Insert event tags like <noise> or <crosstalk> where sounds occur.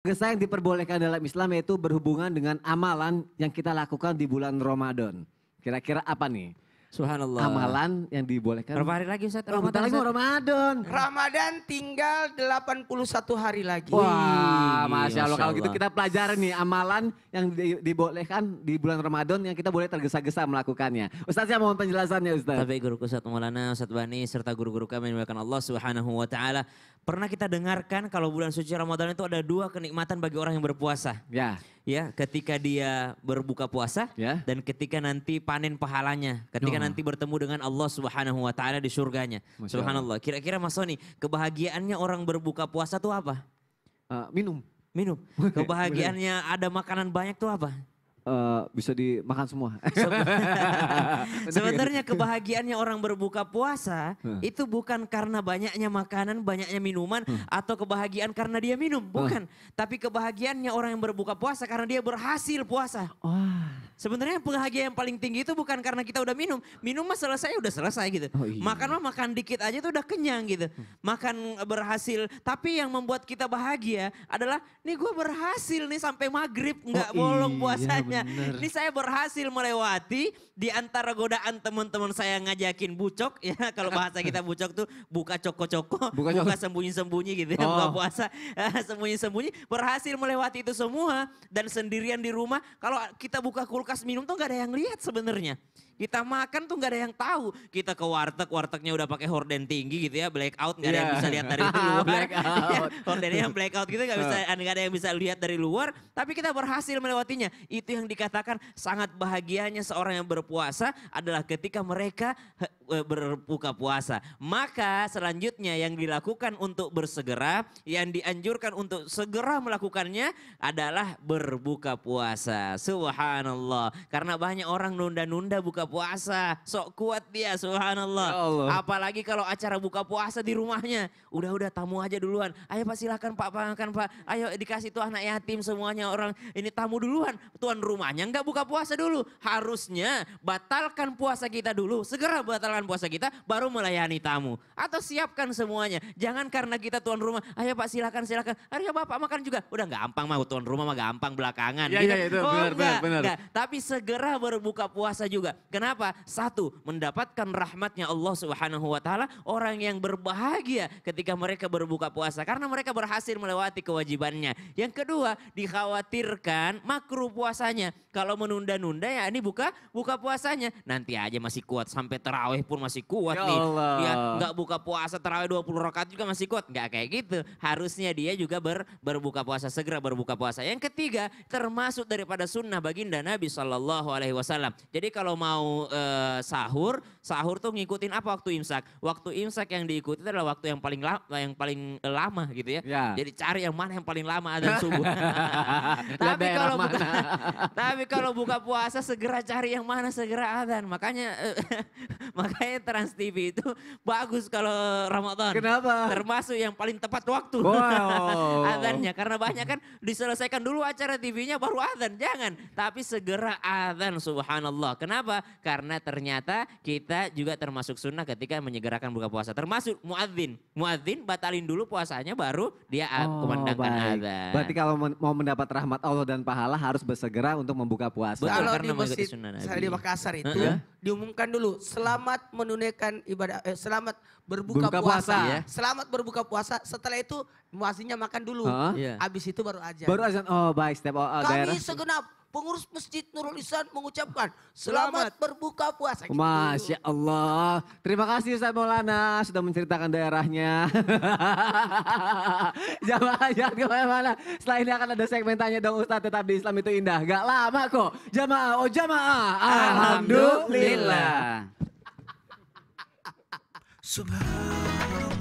Dosa yang diperbolehkan dalam Islam yaitu berhubungan dengan amalan yang kita lakukan di bulan Ramadan. Kira-kira apa nih? Subhanallah. Amalan yang dibolehkan. Berapa hari lagi Ustaz? Ramadan, Ramadan, lagi Ramadan. Ramadan tinggal 81 hari lagi. Wah, Masya Allah. Kalau gitu kita pelajari nih amalan yang di, dibolehkan di bulan Ramadan yang kita boleh tergesa-gesa melakukannya. Ustaz saya mohon penjelasannya Ustaz. Tapi guru Ustaz Maulana, Ustaz Bani, serta guru-guru kami yang Allah Subhanahu Wa Ta'ala. Pernah kita dengarkan kalau bulan suci Ramadan itu ada dua kenikmatan bagi orang yang berpuasa. Ya. Ya, ketika dia berbuka puasa ya. dan ketika nanti panen pahalanya, ketika oh. nanti bertemu dengan Allah Subhanahu wa taala di surganya. Masya Subhanallah. Kira-kira Mas Sony, kebahagiaannya orang berbuka puasa itu apa? Uh, minum. Minum. <laughs> Kebahagiaannya ada makanan banyak itu apa? uh, bisa dimakan semua. <laughs> Sebenarnya kebahagiaannya orang berbuka puasa hmm. itu bukan karena banyaknya makanan, banyaknya minuman hmm. atau kebahagiaan karena dia minum, bukan. Hmm. Tapi kebahagiaannya orang yang berbuka puasa karena dia berhasil puasa. Wah. Oh. Sebenarnya bahagia yang paling tinggi itu bukan karena kita udah minum. Minum mah selesai udah selesai gitu. Oh, iya. Makan mah makan dikit aja tuh udah kenyang gitu. Makan berhasil. Tapi yang membuat kita bahagia adalah nih gue berhasil nih sampai maghrib oh, nggak oh, bolong iya, puasanya. Ini saya berhasil melewati di antara godaan teman-teman saya ngajakin bucok <laughs> ya kalau bahasa kita bucok tuh buka coko-coko, <laughs> buka, buka sembunyi-sembunyi gitu ya, oh. buka puasa <laughs> sembunyi-sembunyi berhasil melewati itu semua dan sendirian di rumah kalau kita buka kulkas bekas minum tuh gak ada yang lihat sebenarnya. Kita makan tuh nggak ada yang tahu. Kita ke warteg, wartegnya udah pakai horden tinggi gitu ya, blackout nggak yeah. ada yang bisa iya. lihat dari luar. <laughs> blackout. Iya, hordennya yang blackout gitu nggak bisa, nggak ada yang bisa lihat dari luar. Tapi kita berhasil melewatinya. Itu yang dikatakan sangat bahagianya seorang yang berpuasa adalah ketika mereka e, berbuka puasa. Maka selanjutnya yang dilakukan untuk bersegera, yang dianjurkan untuk segera melakukannya adalah berbuka puasa. Subhanallah. Karena banyak orang nunda-nunda buka puasa. Sok kuat dia subhanallah. Ya Allah. Apalagi kalau acara buka puasa di rumahnya. Udah-udah tamu aja duluan. Ayo Pak silakan Pak makan Pak. Ayo dikasih tuh anak yatim semuanya orang ini tamu duluan. Tuan rumahnya nggak buka puasa dulu. Harusnya batalkan puasa kita dulu. Segera batalkan puasa kita baru melayani tamu. Atau siapkan semuanya. Jangan karena kita tuan rumah. Ayo Pak silakan silakan. Ayo Bapak makan juga. Udah gampang mah tuan rumah mah gampang belakangan. Iya iya itu oh, benar, benar Tapi segera berbuka puasa juga. Kenapa? Satu, mendapatkan rahmatnya Allah Subhanahu wa taala orang yang berbahagia ketika mereka berbuka puasa karena mereka berhasil melewati kewajibannya. Yang kedua, dikhawatirkan makruh puasanya. Kalau menunda-nunda ya ini buka buka puasanya. Nanti aja masih kuat sampai terawih pun masih kuat ya nih. Ya buka puasa terawih 20 rakaat juga masih kuat. Nggak kayak gitu. Harusnya dia juga ber, berbuka puasa segera berbuka puasa. Yang ketiga, termasuk daripada sunnah baginda Nabi Shallallahu alaihi wasallam. Jadi kalau mau mau uh, sahur, sahur tuh ngikutin apa waktu imsak? Waktu imsak yang diikuti adalah waktu yang paling lama, yang paling lama gitu ya. ya. Jadi cari yang mana yang paling lama dan subuh. <laughs> <laughs> tapi kalau buka, <laughs> tapi kalau buka puasa segera cari yang mana segera adzan. Makanya eh, makanya Trans TV itu bagus kalau Ramadan. Kenapa? Termasuk yang paling tepat waktu. Wow. karena banyak kan diselesaikan dulu acara TV-nya baru adzan. Jangan, tapi segera adzan subhanallah. Kenapa? Karena ternyata kita juga termasuk sunnah ketika menyegerakan buka puasa. Termasuk muadzin. Muadzin batalin dulu puasanya baru dia oh, kumandangkan azan. Berarti kalau mau mendapat rahmat Allah dan pahala harus bersegera untuk membuka puasa. Betul, kalau di masjid saya di Makassar itu uh -huh. diumumkan dulu selamat menunaikan ibadah eh, selamat berbuka puasa. puasa ya? Selamat berbuka puasa. Setelah itu muasinya makan dulu. Uh -huh. Iya. Habis itu baru aja. Baru azan. Oh, baik. Step oh, oh, Kami segenap pengurus masjid Nurul Isan mengucapkan selamat, selamat. berbuka puasa. Gitu. Masya Allah. Terima kasih Ustaz Maulana sudah menceritakan daerahnya. <laughs> Jamaah jangan kemana-mana. Setelah ini akan ada segmen tanya dong Ustaz tetap di Islam itu indah. Gak lama kok. Jamaah oh jamaah. Alhamdulillah. Subhanallah.